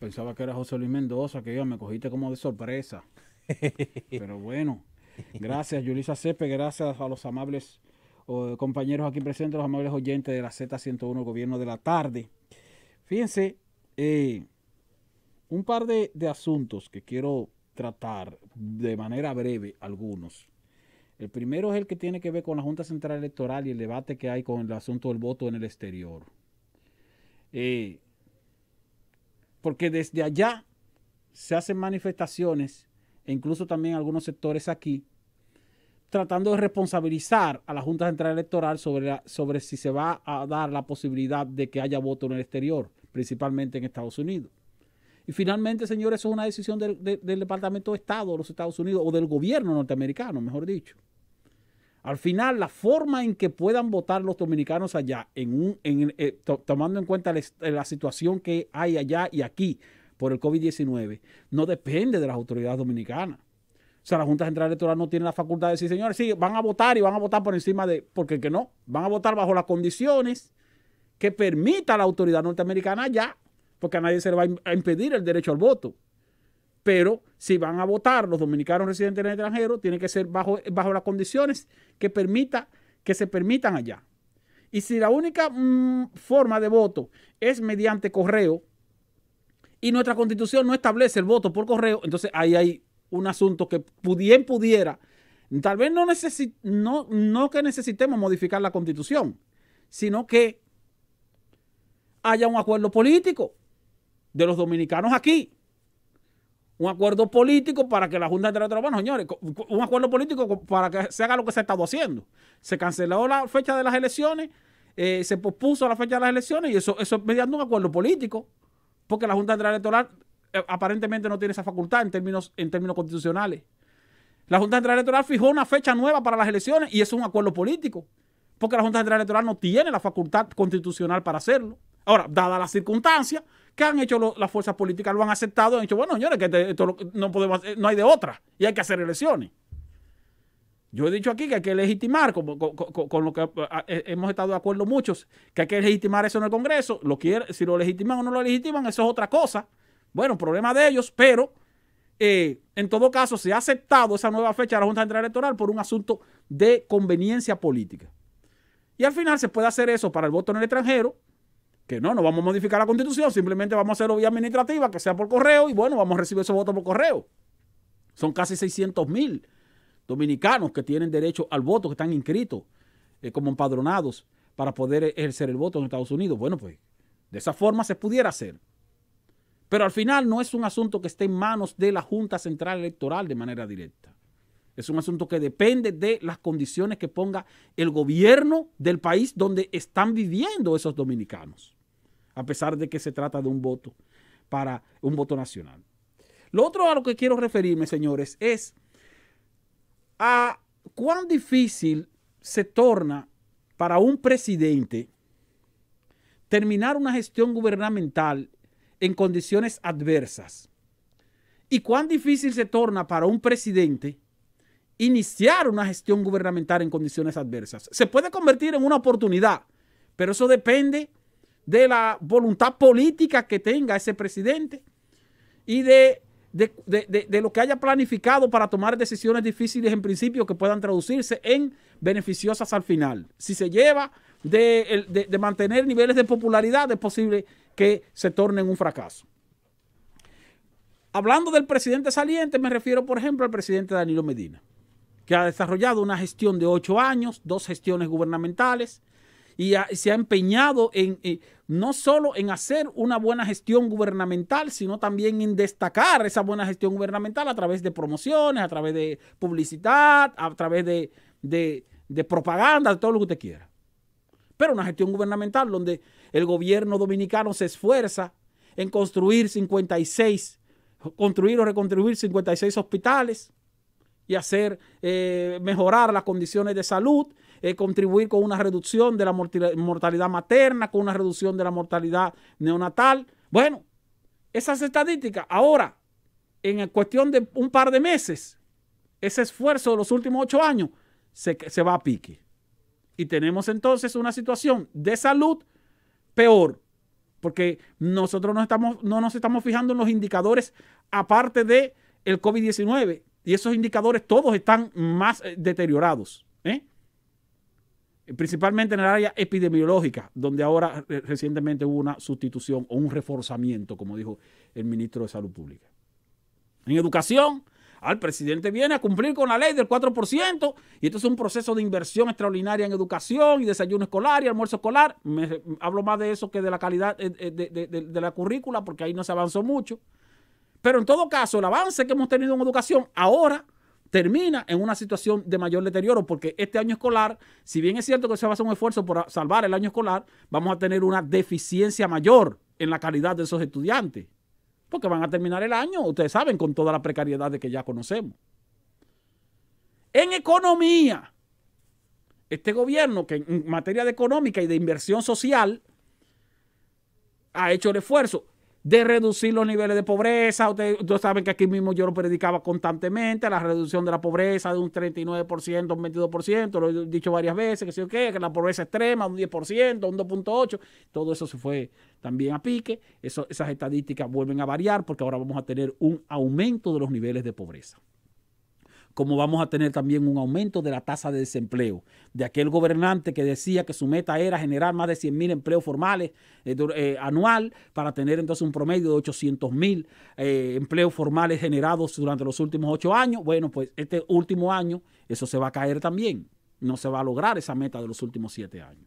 pensaba que era José Luis Mendoza, que yo me cogiste como de sorpresa. Pero bueno, gracias Yulisa Cepe, gracias a los amables compañeros aquí presentes, los amables oyentes de la Z101 Gobierno de la Tarde. Fíjense, eh, un par de, asuntos que quiero tratar de manera breve algunos. El primero es el que tiene que ver con la Junta Central Electoral y el debate que hay con el asunto del voto en el exterior. Eh, porque desde allá se hacen manifestaciones e incluso también algunos sectores aquí tratando de responsabilizar a la Junta Central Electoral sobre, sobre si se va a dar la posibilidad de que haya voto en el exterior, principalmente en Estados Unidos. Y finalmente, señores, eso es una decisión del Departamento de Estado de los Estados Unidos o del gobierno norteamericano, mejor dicho. Al final, la forma en que puedan votar los dominicanos allá, en eh, tomando en cuenta eh, la, situación que hay allá y aquí por el COVID-19, no depende de las autoridades dominicanas. O sea, la Junta Central Electoral no tiene la facultad de decir, señores, sí, van a votar y van a votar por encima de, porque que no, van a votar bajo las condiciones que permita la autoridad norteamericana allá, porque a nadie se le va a impedir el derecho al voto pero si van a votar los dominicanos residentes en el extranjero, tiene que ser bajo, bajo las condiciones que, permita, que se permitan allá. Y si la única mm, forma de voto es mediante correo y nuestra constitución no establece el voto por correo, entonces ahí hay un asunto que bien pudiera, tal vez no, no, no que necesitemos modificar la constitución, sino que haya un acuerdo político de los dominicanos aquí un acuerdo político para que la Junta de Electoral, bueno, señores, un acuerdo político para que se haga lo que se ha estado haciendo. Se canceló la fecha de las elecciones, eh, se pospuso la fecha de las elecciones y eso, mediante un acuerdo político, porque la Junta de Electoral eh, aparentemente no tiene esa facultad en términos, en términos constitucionales. La Junta Electoral fijó una fecha nueva para las elecciones y eso es un acuerdo político, porque la Junta Electoral no tiene la facultad constitucional para hacerlo. Ahora, dada la circunstancia, ¿Qué han hecho las fuerzas políticas? Lo han aceptado, han dicho, bueno, señores, que esto no, podemos, no hay de otra y hay que hacer elecciones. Yo he dicho aquí que hay que legitimar, con, con, lo que hemos estado de acuerdo muchos, que hay que legitimar eso en el Congreso. si lo legitiman o no lo legitiman, eso es otra cosa. Bueno, problema de ellos, pero eh, en todo caso se ha aceptado esa nueva fecha de la Junta Central Electoral por un asunto de conveniencia política. Y al final se puede hacer eso para el voto en el extranjero, que no, no vamos a modificar la constitución, simplemente vamos a hacer vía administrativa, que sea por correo, y bueno, vamos a recibir esos votos por correo. Son casi 600 mil dominicanos que tienen derecho al voto, que están inscritos eh, como empadronados para poder ejercer el voto en Estados Unidos. Bueno, pues de esa forma se pudiera hacer. Pero al final no es un asunto que esté en manos de la Junta Central Electoral de manera directa. Es un asunto que depende de las condiciones que ponga el gobierno del país donde están viviendo esos dominicanos a pesar de que se trata de un voto para un voto nacional. Lo otro a lo que quiero referirme, señores, es a cuán difícil se torna para un presidente terminar una gestión gubernamental en condiciones adversas y cuán difícil se torna para un presidente iniciar una gestión gubernamental en condiciones adversas. Se puede convertir en una oportunidad, pero eso depende de la voluntad política que tenga ese presidente y de, lo que haya planificado para tomar decisiones difíciles en principio que puedan traducirse en beneficiosas al final. Si se lleva de, de mantener niveles de popularidad, es posible que se en un fracaso. Hablando del presidente saliente, me refiero, por ejemplo, al presidente Danilo Medina, que ha desarrollado una gestión de ocho años, dos gestiones gubernamentales, y se ha empeñado en, eh, no solo en hacer una buena gestión gubernamental, sino también en destacar esa buena gestión gubernamental a través de promociones, a través de publicidad, a través de, de propaganda, de todo lo que usted quiera. Pero una gestión gubernamental donde el gobierno dominicano se esfuerza en construir 56, construir o reconstruir 56 hospitales, y hacer eh, mejorar las condiciones de salud, eh, contribuir con una reducción de la mortalidad materna, con una reducción de la mortalidad neonatal. Bueno, esas estadísticas, ahora, en cuestión de un par de meses, ese esfuerzo de los últimos ocho años se, se va a pique. Y tenemos entonces una situación de salud peor, porque nosotros no, estamos, no nos estamos fijando en los indicadores aparte de el COVID-19, y esos indicadores todos están más eh, deteriorados. ¿eh? Principalmente en el área epidemiológica, donde ahora recientemente hubo una sustitución o un reforzamiento, como dijo el ministro de Salud Pública. En educación, al presidente viene a cumplir con la ley del 4% y esto es un proceso de inversión extraordinaria en educación y desayuno escolar y almuerzo escolar. hablo más de eso que de la calidad eh, de la currícula porque ahí no se avanzó mucho. Pero en todo caso, el avance que hemos tenido en educación ahora termina en una situación de mayor deterioro, porque este año escolar, si bien es cierto que se va a hacer un esfuerzo por salvar el año escolar, vamos a tener una deficiencia mayor en la calidad de esos estudiantes, porque van a terminar el año, ustedes saben, con toda la precariedad de que ya conocemos. En economía, este gobierno que en materia de económica y de inversión social ha hecho el esfuerzo, de reducir los niveles de pobreza. Ustedes, saben que aquí mismo yo lo predicaba constantemente, la reducción de la pobreza de un 39%, un 22%, lo he dicho varias veces, que sí que la pobreza extrema, un 10%, un 2.8%, todo eso se fue también a pique. esas estadísticas vuelven a variar porque ahora vamos a tener un aumento de los niveles de pobreza como vamos a tener también un aumento de la tasa de desempleo. De aquel gobernante que decía que su meta era generar más de 100 mil empleos formales anuales eh, eh, anual para tener entonces un promedio de 800 mil eh, empleos formales generados durante los últimos ocho años. Bueno, pues este último año eso se va a caer también. No se va a lograr esa meta de los últimos siete años.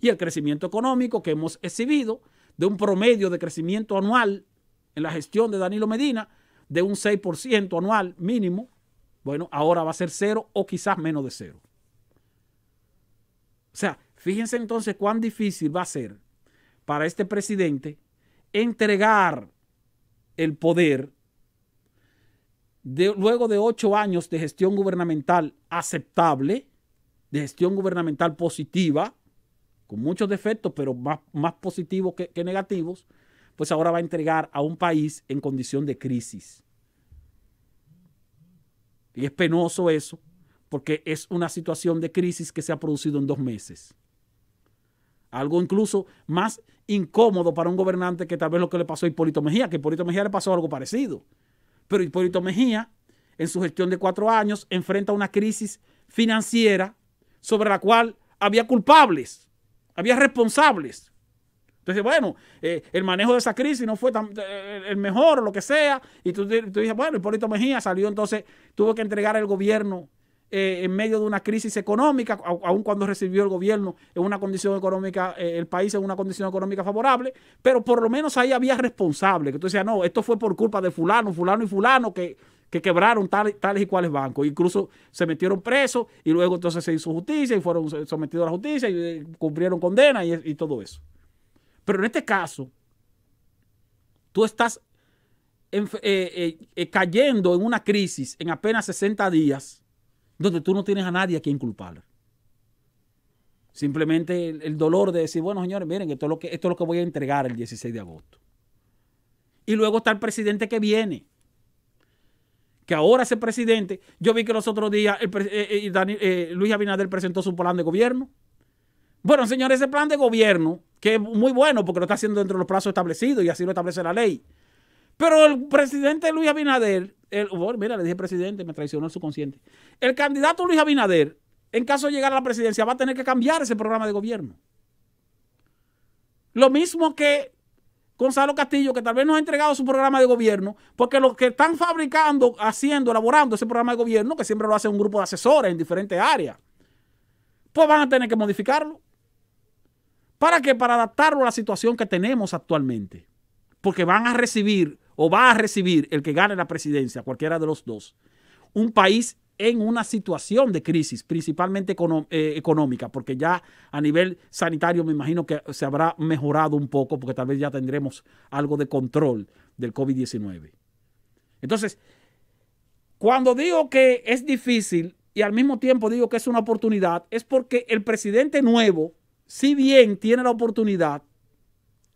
Y el crecimiento económico que hemos exhibido de un promedio de crecimiento anual en la gestión de Danilo Medina de un 6% anual mínimo, bueno, ahora va a ser cero o quizás menos de cero. O sea, fíjense entonces cuán difícil va a ser para este presidente entregar el poder de, luego de ocho años de gestión gubernamental aceptable, de gestión gubernamental positiva, con muchos defectos, pero más, más positivos que, que negativos, pues ahora va a entregar a un país en condición de crisis. Y es penoso eso, porque es una situación de crisis que se ha producido en dos meses. Algo incluso más incómodo para un gobernante que tal vez lo que le pasó a Hipólito Mejía, que a Hipólito Mejía le pasó algo parecido. Pero Hipólito Mejía, en su gestión de cuatro años, enfrenta una crisis financiera sobre la cual había culpables, había responsables. Entonces, bueno, eh, el manejo de esa crisis no fue eh, el mejor o lo que sea. Y tú, tú dices, bueno, Hipólito Mejía salió entonces, tuvo que entregar el gobierno eh, en medio de una crisis económica, aun cuando recibió el gobierno en una condición económica, el país en una condición económica favorable, pero por lo menos ahí había responsables, que tú decías, no, esto fue por culpa de fulano, fulano y fulano que, quebraron tales, y cuales bancos. Incluso se metieron presos y luego entonces se hizo justicia y fueron sometidos a la justicia y cumplieron condena y todo eso. Pero en este caso, tú estás eh, eh, eh, cayendo en una crisis en apenas 60 días donde tú no tienes a nadie a quien culpar. Simplemente el, dolor de decir, bueno, señores, miren, esto es, lo que, esto lo que voy a entregar el 16 de agosto. Y luego está el presidente que viene que ahora ese presidente, yo vi que los otros días Luis Abinader presentó su plan de gobierno. Bueno, señores, ese plan de gobierno que es muy bueno porque lo está haciendo dentro de los plazos establecidos y así lo establece la ley. Pero el presidente Luis Abinader, el, oh, mira, le dije presidente, me traicionó el subconsciente. El candidato Luis Abinader, en caso de llegar a la presidencia, va a tener que cambiar ese programa de gobierno. Lo mismo que Gonzalo Castillo, que tal vez no ha entregado su programa de gobierno, porque lo que están fabricando, haciendo, elaborando ese programa de gobierno, que siempre lo hace un grupo de asesores en diferentes áreas, pues van a tener que modificarlo. ¿Para qué? Para adaptarlo a la situación que tenemos actualmente. Porque van a recibir o va a recibir el que gane la presidencia, cualquiera de los dos, un país en una situación de crisis, principalmente eh, económica, porque ya a nivel sanitario me imagino que se habrá mejorado un poco, porque tal vez ya tendremos algo de control del COVID-19. Entonces, cuando digo que es difícil y al mismo tiempo digo que es una oportunidad, es porque el presidente nuevo si bien tiene la oportunidad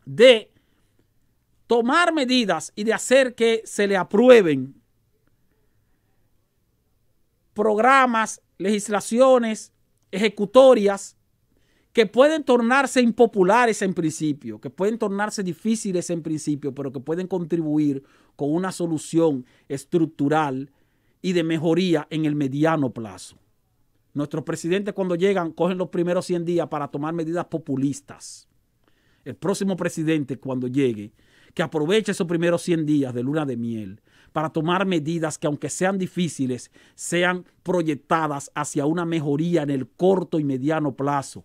de tomar medidas y de hacer que se le aprueben programas, legislaciones ejecutorias que pueden tornarse impopulares en principio, que pueden tornarse difíciles en principio, pero que pueden contribuir con una solución estructural y de mejoría en el mediano plazo. Nuestros presidentes cuando llegan cogen los primeros 100 días para tomar medidas populistas. El próximo presidente cuando llegue, que aproveche esos primeros 100 días de luna de miel para tomar medidas que aunque sean difíciles, sean proyectadas hacia una mejoría en el corto y mediano plazo.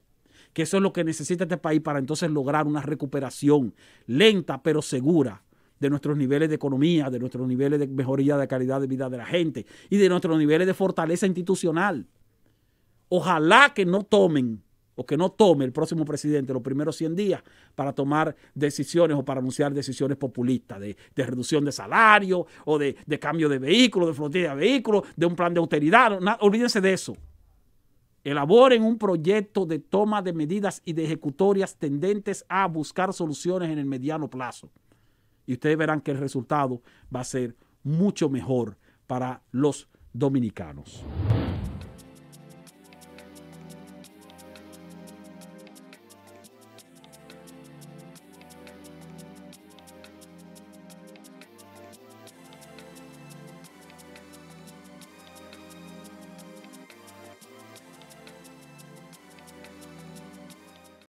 Que eso es lo que necesita este país para entonces lograr una recuperación lenta pero segura de nuestros niveles de economía, de nuestros niveles de mejoría de calidad de vida de la gente y de nuestros niveles de fortaleza institucional. Ojalá que no tomen o que no tome el próximo presidente los primeros 100 días para tomar decisiones o para anunciar decisiones populistas de, reducción de salario o de, cambio de vehículo, de flotilla de vehículos, de un plan de austeridad. olvídense de eso. Elaboren un proyecto de toma de medidas y de ejecutorias tendentes a buscar soluciones en el mediano plazo. Y ustedes verán que el resultado va a ser mucho mejor para los dominicanos.